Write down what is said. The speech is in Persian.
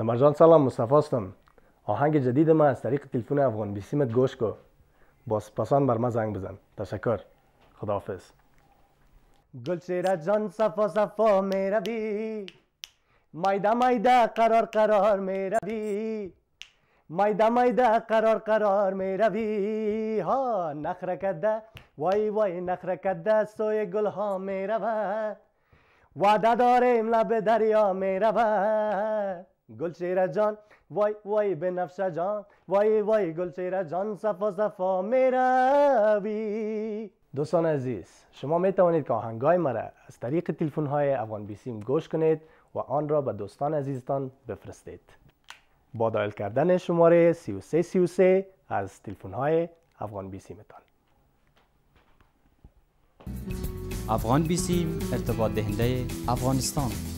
ممرجان سلام مصطفی هستم آهنگ جدید ما از طریق تلفن افغان بیسیمت گوش کو با سپاسان بر ما زنگ بزن تشکر خداحافظ گلچهره جان صفا صفا می روی مایده مایده قرار قرار می روی مایده مایده قرار قرار می روی ها نخره کده وای وای نخره کده سوی گل ها می رود وعده داریم لب دریا می رود گلچهره جان وای وای به نفشه جان وای وای گلچهره جان صفا صفا میروی دوستان عزیز شما می توانید که آهنگای مرا از طریق تلفن های افغان بیسیم گوش کنید و آن را به دوستان عزیزتان بفرستید با دایل کردن شماره 3333 از تلفن های افغان بیسیمتان افغان بیسیم ارتباط دهنده افغانستان